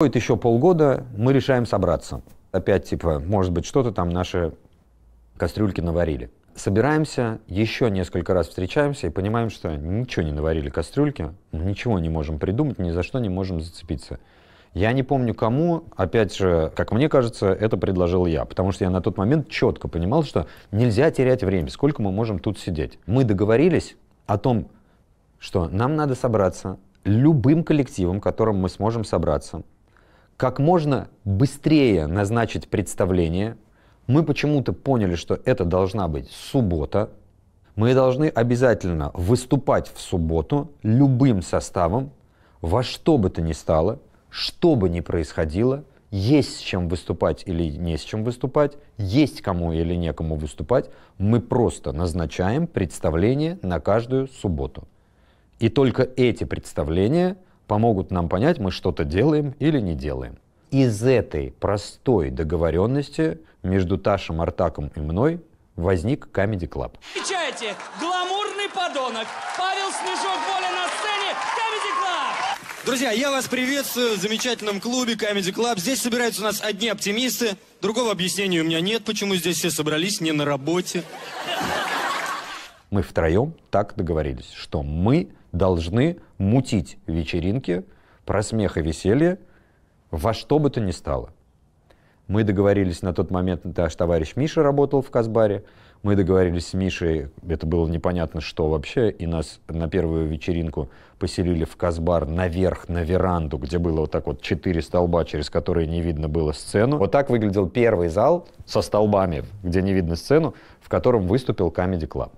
Проходит еще полгода, мы решаем собраться. Опять, типа, может быть, что-то там наши кастрюльки наварили. Собираемся, еще несколько раз встречаемся и понимаем, что ничего не наварили кастрюльки, ничего не можем придумать, ни за что не можем зацепиться. Я не помню кому, опять же, как мне кажется, это предложил я, потому что я на тот момент четко понимал, что нельзя терять время, сколько мы можем тут сидеть. Мы договорились о том, что нам надо собраться любым коллективом, которым мы сможем собраться, как можно быстрее назначить представление. Мы почему-то поняли, что это должна быть суббота. Мы должны обязательно выступать в субботу любым составом, во что бы то ни стало, что бы ни происходило, есть с чем выступать или не с чем выступать, есть кому или некому выступать, мы просто назначаем представление на каждую субботу. И только эти представления – помогут нам понять, мы что-то делаем или не делаем. Из этой простой договоренности между Ташем Артаком и мной возник Comedy Club. Печайте! Гламурный подонок! Павел Снежок болен на сцене! Comedy Club! Друзья, я вас приветствую в замечательном клубе Comedy Club. Здесь собираются у нас одни оптимисты. Другого объяснения у меня нет, почему здесь все собрались не на работе. Мы втроем так договорились, что мы должны мутить вечеринки про смех и веселье во что бы то ни стало. Мы договорились на тот момент, наш товарищ Миша работал в Казбаре, мы договорились с Мишей, это было непонятно что вообще, и нас на первую вечеринку поселили в Казбар наверх, на веранду, где было вот так вот четыре столба, через которые не видно было сцену. Вот так выглядел первый зал со столбами, где не видно сцену, в котором выступил Comedy Club.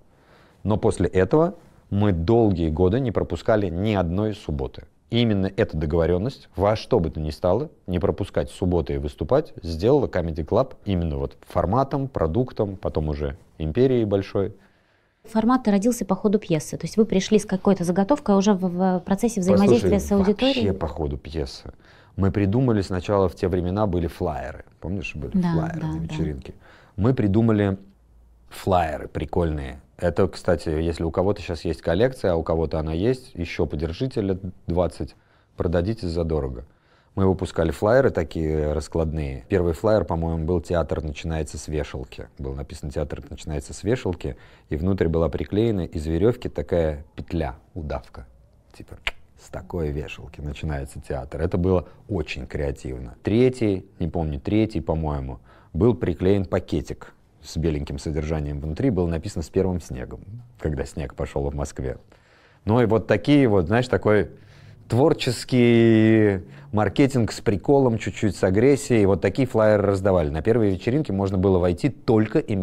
Но после этого мы долгие годы не пропускали ни одной субботы. И именно эта договоренность, во что бы то ни стало, не пропускать субботы и выступать, сделала Comedy Club именно вот форматом, продуктом, потом уже империей большой. Формат родился по ходу пьесы. То есть вы пришли с какой-то заготовкой а уже в, процессе взаимодействия Послушай, с аудиторией? вообще по ходу пьесы. Мы придумали сначала, в те времена были флайеры. Помнишь, были да, флайеры да, на вечеринке? Да. Мы придумали флайеры прикольные, это, кстати, если у кого-то сейчас есть коллекция, а у кого-то она есть, еще подержите лет 20, продадите задорого. Мы выпускали флайеры такие раскладные. Первый флайер, по-моему, был «Театр начинается с вешалки». Был написан «Театр начинается с вешалки», и внутрь была приклеена из веревки такая петля, удавка. Типа с такой вешалки начинается театр. Это было очень креативно. Третий, не помню, третий, по-моему, был приклеен пакетик с беленьким содержанием внутри было написано «С первым снегом», когда снег пошел в Москве. Ну и вот такие вот, знаешь, такой творческий маркетинг с приколом, чуть-чуть с агрессией. Вот такие флайеры раздавали. На первой вечеринке можно было войти только им